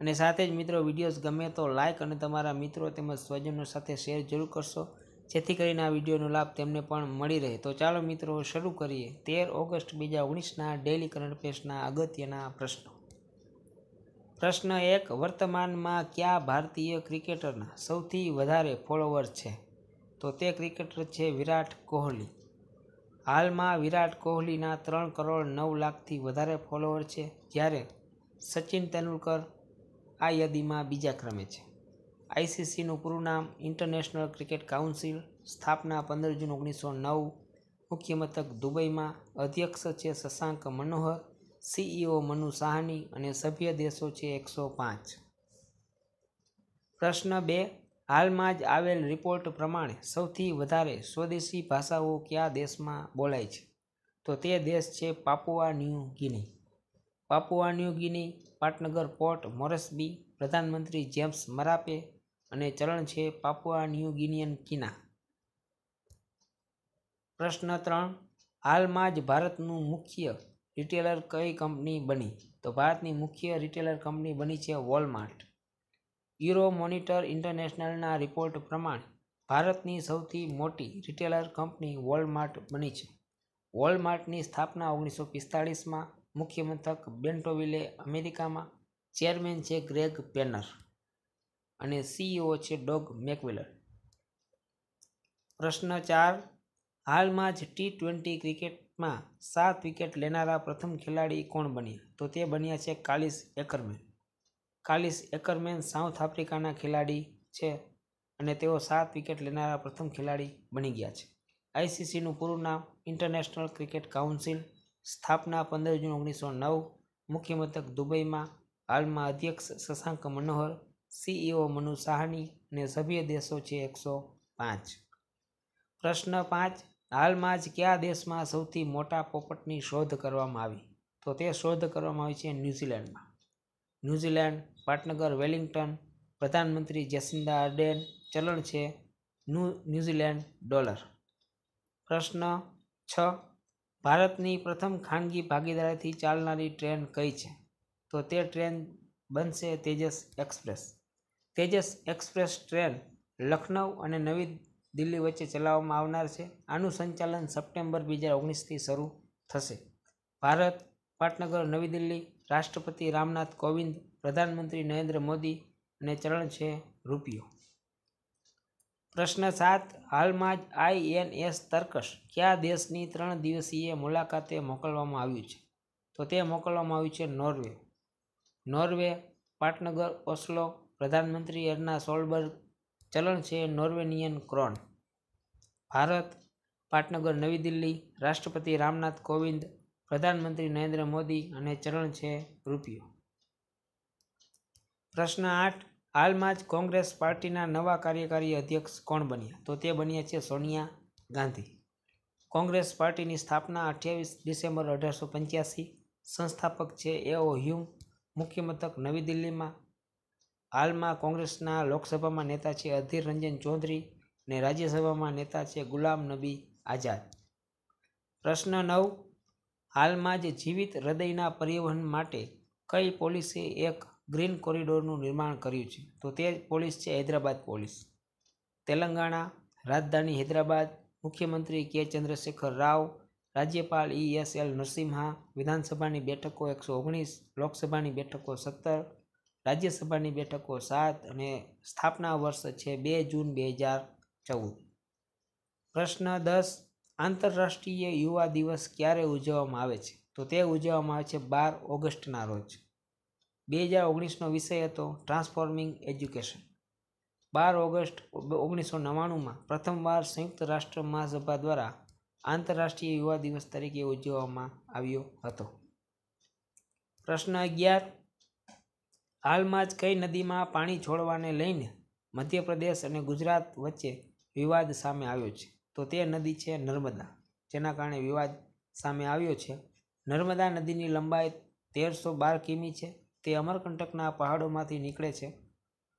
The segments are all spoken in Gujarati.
અને સાથે જ મિત્રો વિડીયોઝ ગમે તો લાઇક અને તમારા મિત્રો તેમજ સ્વજનો સાથે શેર જરૂર કરશો જેથી કરીને આ વિડીયોનો લાભ તેમને પણ મળી રહે તો ચાલો મિત્રો શરૂ કરીએ તેર ઓગસ્ટ બે હજાર ઓગણીસના ડેઇલી કરંટ અફેર્સના અગત્યના પ્રશ્નો પ્રશ્ન એક વર્તમાનમાં કયા ભારતીય ક્રિકેટરના સૌથી વધારે ફોલોવર છે તો તે ક્રિકેટર છે વિરાટ કોહલી હાલમાં વિરાટ કોહલીના ત્રણ કરોડ નવ લાખથી વધારે ફોલોવર છે જ્યારે સચિન તેંડુલકર આ યાદીમાં બીજા ક્રમે છે આઈસીસીનું પૂરું નામ ઇન્ટરનેશનલ ક્રિકેટ કાઉન્સિલ સ્થાપના પંદર જૂન ઓગણીસો નવ મુખ્ય મથક દુબઈમાં અધ્યક્ષ છે શશાંક મનોહર સીઈઓ મનુ સાહની અને સભ્ય દેશો છે એકસો પાંચ પ્રશ્ન બે હાલમાં જ આવેલ રિપોર્ટ પ્રમાણે સૌથી વધારે સ્વદેશી ભાષાઓ કયા દેશમાં બોલાય છે તો તે દેશ છે Papua New Guinea Papua New Guinea પાટનગર પોર્ટ મોરસબી પ્રધાનમંત્રી જેમ્સ મરાપે અને ચલણ છે પાપુઆ ગિનિયન કિના પ્રશ્ન ત્રણ હાલમાં જ ભારતનું મુખ્ય રિટેલર કઈ કંપની બની તો ભારતની મુખ્ય રિટેલર કંપની બની છે વોલમાર્ટ યુરો મોનિટર ઇન્ટરનેશનલના રિપોર્ટ પ્રમાણે ભારતની સૌથી મોટી રિટેલર કંપની વોલમાર્ટ બની છે વોલમાર્ટની સ્થાપના ઓગણીસો પિસ્તાળીસમાં મુખ્ય મથક બેન્ટોવિલે અમેરિકામાં ચેરમેન છે ગ્રેગ પેનર અને સીઈઓ છે ડોગ મેકવેલર પ્રશ્ન ચાર હાલમાં જ ટી ટ્વેન્ટી ક્રિકેટમાં સાત વિકેટ લેનારા પ્રથમ ખેલાડી કોણ બન્યા તો તે બન્યા છે Kallis Ackerman Kallis Ackerman South આફ્રિકાના ખેલાડી છે અને તેઓ સાત વિકેટ લેનારા પ્રથમ ખેલાડી બની ગયા છે આઈસીસીનું પૂરું નામ ઇન્ટરનેશનલ ક્રિકેટ કાઉન્સિલ સ્થાપના પંદર જૂન ઓગણીસો નવ મુખ્યમથક દુબઈમાં હાલમાં અધ્યક્ષ શશાંક મનોહર સીઈઓ મનુ સાહની અને સભ્ય દેશો છે એકસો પાંચ પ્રશ્ન પાંચ હાલમાં જ કયા દેશમાં સૌથી મોટા પોપટની શોધ કરવામાં આવી તો તે શોધ કરવામાં આવી છે ન્યૂઝીલેન્ડમાં ન્યૂઝીલેન્ડ પાટનગર વેલિંગ્ટન પ્રધાનમંત્રી જેસિન્ડા અર્ડેન ચલણ છે ન્યૂઝીલેન્ડ ડોલર પ્રશ્ન છ ભારતની પ્રથમ ખાનગી ભાગીદારીથી ચાલનારી ટ્રેન કઈ છે તો તે ટ્રેન બનશે Tejas Express Tejas Express train Lucknow અને નવી દિલ્હી વચ્ચે ચલાવવામાં આવનાર છે આનું સંચાલન સપ્ટેમ્બર બે હજાર ઓગણીસથી શરૂ થશે ભારત પાટનગર નવી દિલ્હી રાષ્ટ્રપતિ રામનાથ કોવિંદ પ્રધાનમંત્રી નરેન્દ્ર મોદી અને ચલણ છે રૂપિયો પ્રશ્ન સાત હાલમાં જ આઈએનએસ તર્કશ કયા દેશની ત્રણ દિવસીય મુલાકાતે મોકલવામાં આવ્યું છે તો તે મોકલવામાં આવ્યું છે નોર્વે નોર્વે પાટનગર ઓસ્લો પ્રધાનમંત્રી એરના સોલબર્ગ ચલણ છે નોર્વેનિયન ક્રોન ભારત પાટનગર નવી દિલ્હી રાષ્ટ્રપતિ રામનાથ કોવિંદ પ્રધાનમંત્રી નરેન્દ્ર મોદી અને ચલણ છે રૂપિયો પ્રશ્ન આઠ હાલમાં જ કોંગ્રેસ પાર્ટીના નવા કાર્યકારી અધ્યક્ષ કોણ બન્યા તો તે બન્યા છે સોનિયા ગાંધી કોંગ્રેસ પાર્ટીની સ્થાપના અઠ્યાવીસ ડિસેમ્બર અઢારસો પંચ્યાસી સંસ્થાપક છે એઓ હ્યુમ મુખ્ય મથક નવી દિલ્હીમાં હાલમાં કોંગ્રેસના લોકસભામાં નેતા છે અધીર રંજન ચૌધરી ને રાજ્યસભામાં નેતા છે ગુલામ નબી આઝાદ પ્રશ્ન નવ હાલમાં જ જીવિત હૃદયના પરિવહન માટે કઈ પોલિસી એક ગ્રીન કોરિડોરનું નિર્માણ કર્યું છે તો તે પોલીસ છે હૈદરાબાદ પોલીસ તેલંગાણા રાજધાની હૈદરાબાદ મુખ્યમંત્રી કે ચંદ્રશેખર રાવ રાજ્યપાલ ઈ એસ એલ નરસિમ્હા વિધાનસભાની બેઠકો એકસો ઓગણીસ લોકસભાની બેઠકો સત્તર રાજ્યસભાની બેઠકો સાત અને સ્થાપના વર્ષ છે બે જૂન બે હજાર ચૌદ પ્રશ્ન દસ આંતરરાષ્ટ્રીય યુવા દિવસ ક્યારે ઉજવવામાં આવે છે તો તે ઉજવવામાં આવે છે બાર ઓગસ્ટના રોજ બે હજાર ઓગણીસનો વિષય હતો ટ્રાન્સફોર્મિંગ એજ્યુકેશન બાર ઓગસ્ટ ઓગણીસો નવ્વાણુંમાં પ્રથમવાર સંયુક્ત રાષ્ટ્ર મહાસભા દ્વારા આંતરરાષ્ટ્રીય યુવા દિવસ તરીકે ઉજવવામાં આવ્યો હતો પ્રશ્ન અગિયાર હાલમાં જ કઈ નદીમાં પાણી છોડવાને લઈને મધ્યપ્રદેશ અને ગુજરાત વચ્ચે વિવાદ સામે આવ્યો છે તો તે નદી છે નર્મદા જેના કારણે વિવાદ સામે આવ્યો છે નર્મદા નદીની લંબાઈ તેરસો બાર કિમી છે તે અમરકંટકના પહાડોમાંથી નીકળે છે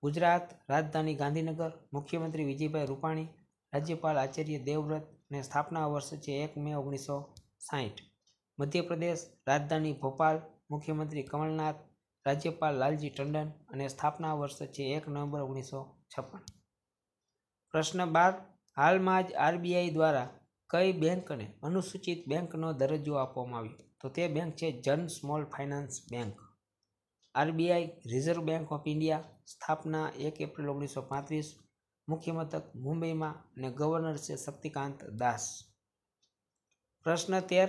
ગુજરાત રાજધાની ગાંધીનગર મુખ્યમંત્રી વિજયભાઈ રૂપાણી રાજ્યપાલ આચાર્ય દેવવ્રત અને સ્થાપના વર્ષ છે એક મે ઓગણીસો સાહીઠ મધ્યપ્રદેશ રાજધાની ભોપાલ મુખ્યમંત્રી કમલનાથ રાજ્યપાલ લાલજી ટંડન અને સ્થાપના વર્ષ છે એક નવેમ્બર ઓગણીસો છપ્પન પ્રશ્ન બાર હાલમાં જ આરબીઆઈ દ્વારા કઈ બેંકને અનુસૂચિત બેંકનો દરજ્જો આપવામાં આવ્યો તો તે બેંક છે Jana Small Finance Bank RBI Reserve Bank of India સ્થાપના એક એપ્રિલ ઓગણીસો પાંત્રીસ મુખ્યમથક મુંબઈમાં અને ગવર્નર છે શક્તિકાંત દાસ પ્રશ્ન તેર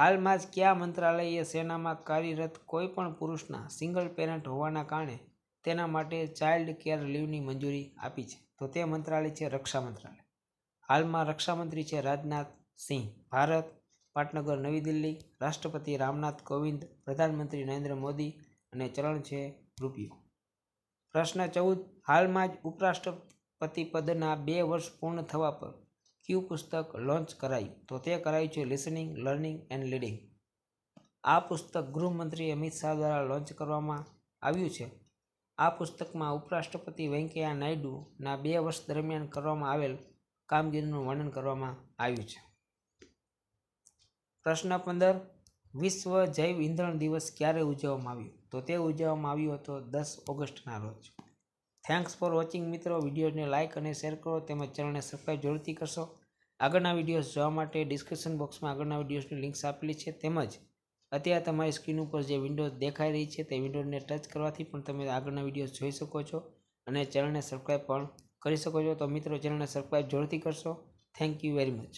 હાલમાં જ કયા મંત્રાલયે સેનામાં કાર્યરત કોઈપણ પુરુષના સિંગલ પેરેન્ટ હોવાના કારણે તેના માટે ચાઇલ્ડ કેર લીવની મંજૂરી આપી છે તો તે મંત્રાલય છે રક્ષા મંત્રાલય હાલમાં રક્ષામંત્રી છે રાજનાથ સિંહ ભારત પાટનગર નવી દિલ્હી રાષ્ટ્રપતિ રામનાથ કોવિંદ પ્રધાનમંત્રી નરેન્દ્ર મોદી અને ચલણ છે રૂપિયો પ્રશ્ન ચૌદ હાલમાં જ ઉપરાષ્ટ્રપતિ પદના બે વર્ષ પૂર્ણ થવા પર ક્યુ પુસ્તક લોન્ચ કરાયું તો તે કરાયું છે લિસનિંગ લર્નિંગ એન્ડ લીડિંગ આ પુસ્તક ગૃહમંત્રી અમિત શાહ દ્વારા લોન્ચ કરવામાં આવ્યું છે આ પુસ્તકમાં ઉપરાષ્ટ્રપતિ વેંકૈયા નાયડુના બે વર્ષ દરમિયાન કરવામાં આવેલ કામગીરીનું વર્ણન કરવામાં આવ્યું છે પ્રશ્ન પંદર વિશ્વ જૈવ ઇંધણ દિવસ ક્યારે ઉજવવામાં આવ્યું તો તે ઉજવવામાં આવ્યો હતો દસ ઓગસ્ટના રોજ થેન્ક્સ ફોર વોચિંગ મિત્રો વિડીયોને લાઇક અને શેર કરો તેમજ ચેનલને સબસ્ક્રાઈબ જરૂરથી કરશો આગળના વિડીયોઝ જોવા માટે ડિસ્ક્રિપ્શન બોક્સમાં આગળના વિડીયોઝની લિંક્સ આપેલી છે તેમજ અત્યારે તમારી સ્ક્રીન ઉપર જે વિન્ડોઝ દેખાઈ રહી છે તે વિન્ડોઝને ટચ કરવાથી પણ તમે આગળના વિડીયોઝ જોઈ શકો છો અને ચેનલને સબસ્ક્રાઈબ પણ કરી શકો છો તો મિત્રો ચેનલને સબસ્ક્રાઈબ જરૂરથી કરશો થેન્ક યુ વેરી મચ